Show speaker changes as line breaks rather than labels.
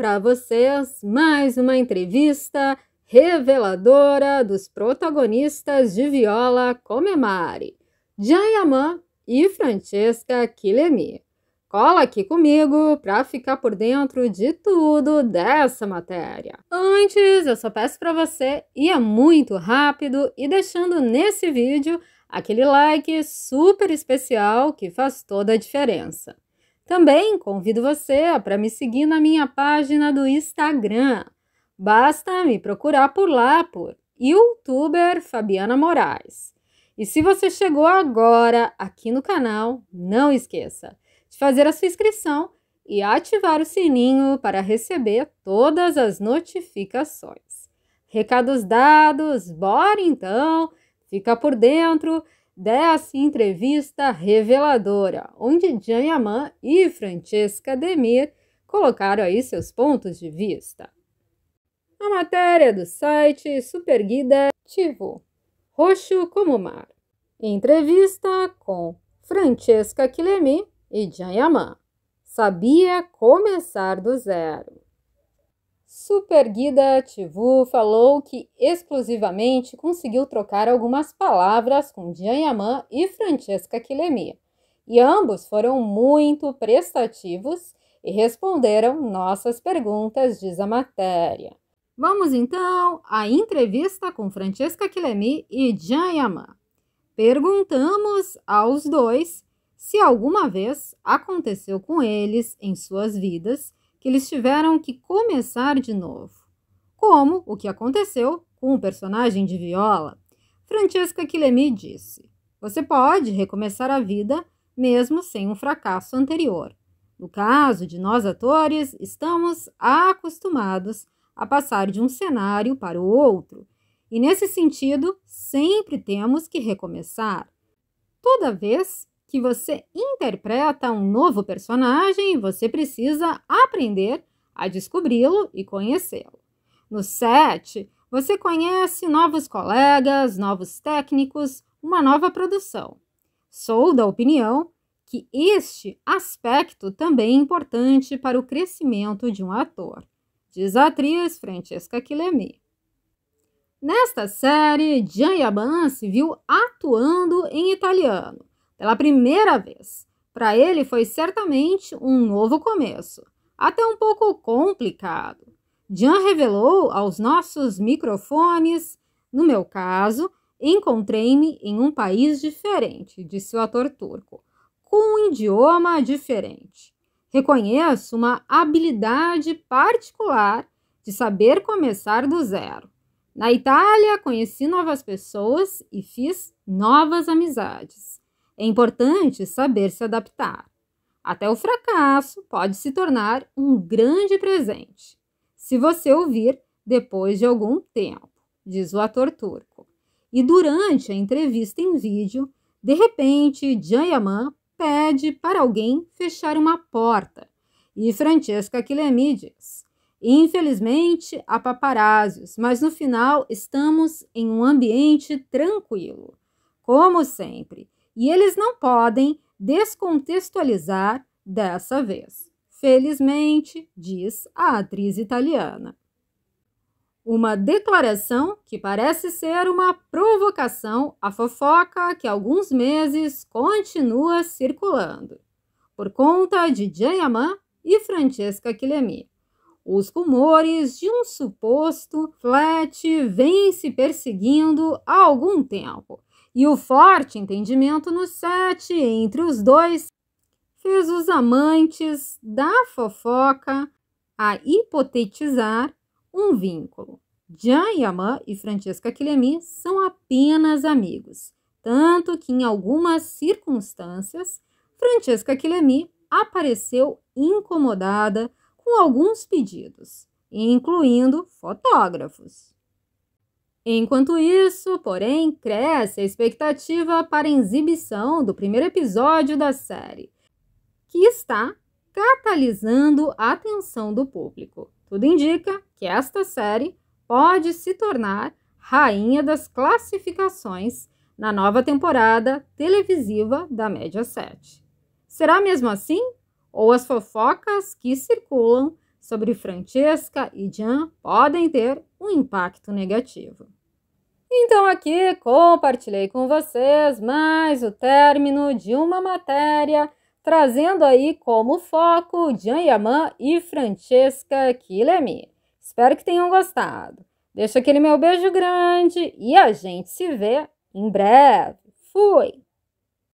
para vocês mais uma entrevista reveladora dos protagonistas de Viola Comemare, Jayamã e Francesca Quilemi. Cola aqui comigo para ficar por dentro de tudo dessa matéria. Antes, eu só peço para você ir muito rápido e deixando nesse vídeo aquele like super especial que faz toda a diferença. Também convido você para me seguir na minha página do Instagram. Basta me procurar por lá por youtuber Fabiana Moraes. E se você chegou agora aqui no canal, não esqueça de fazer a sua inscrição e ativar o sininho para receber todas as notificações. Recados dados, bora então! Fica por dentro dessa entrevista reveladora, onde Jan Yaman e Francesca Demir colocaram aí seus pontos de vista. A matéria do site Superguida Tivo, Roxo como Mar. Entrevista com Francesca Quilemi e Jan Yaman. Sabia começar do zero. Super Guida Tivu falou que exclusivamente conseguiu trocar algumas palavras com Jean Yaman e Francesca Quilemi, e ambos foram muito prestativos e responderam nossas perguntas, diz a matéria. Vamos então à entrevista com Francesca Quilemi e Jean Yaman. Perguntamos aos dois se alguma vez aconteceu com eles em suas vidas que eles tiveram que começar de novo. Como o que aconteceu com o personagem de Viola. Francesca Quilemi disse: Você pode recomeçar a vida mesmo sem um fracasso anterior. No caso de nós atores, estamos acostumados a passar de um cenário para o outro, e nesse sentido, sempre temos que recomeçar. Toda vez que você interpreta um novo personagem e você precisa aprender a descobri-lo e conhecê-lo. No set, você conhece novos colegas, novos técnicos, uma nova produção. Sou da opinião que este aspecto também é importante para o crescimento de um ator, diz a atriz Francesca Quilemi. Nesta série, Gian Yaban se viu atuando em italiano pela primeira vez. Para ele foi certamente um novo começo, até um pouco complicado. Jean revelou aos nossos microfones, no meu caso, encontrei-me em um país diferente, disse o ator turco, com um idioma diferente. Reconheço uma habilidade particular de saber começar do zero. Na Itália, conheci novas pessoas e fiz novas amizades. É importante saber se adaptar. Até o fracasso pode se tornar um grande presente, se você ouvir depois de algum tempo, diz o ator turco. E durante a entrevista em vídeo, de repente, Jayaman pede para alguém fechar uma porta. E Francesca Quilemi diz: Infelizmente, há paparazzios, mas no final estamos em um ambiente tranquilo. Como sempre, e eles não podem descontextualizar dessa vez. Felizmente, diz a atriz italiana. Uma declaração que parece ser uma provocação à fofoca que há alguns meses continua circulando, por conta de Diamant e Francesca Quilemi. Os rumores de um suposto flat vêm se perseguindo há algum tempo e o forte entendimento no sete entre os dois fez os amantes da fofoca a hipotetizar um vínculo. Jean Yaman e Francesca Quilemi são apenas amigos, tanto que em algumas circunstâncias, Francesca Quilemi apareceu incomodada com alguns pedidos, incluindo fotógrafos. Enquanto isso, porém, cresce a expectativa para a exibição do primeiro episódio da série, que está catalisando a atenção do público. Tudo indica que esta série pode se tornar rainha das classificações na nova temporada televisiva da Média 7. Será mesmo assim? Ou as fofocas que circulam sobre Francesca e Jean podem ter um impacto negativo. Então, aqui compartilhei com vocês mais o término de uma matéria, trazendo aí como foco Jean Yaman e Francesca Quilemi. Espero que tenham gostado. Deixa aquele meu beijo grande e a gente se vê em breve. Fui!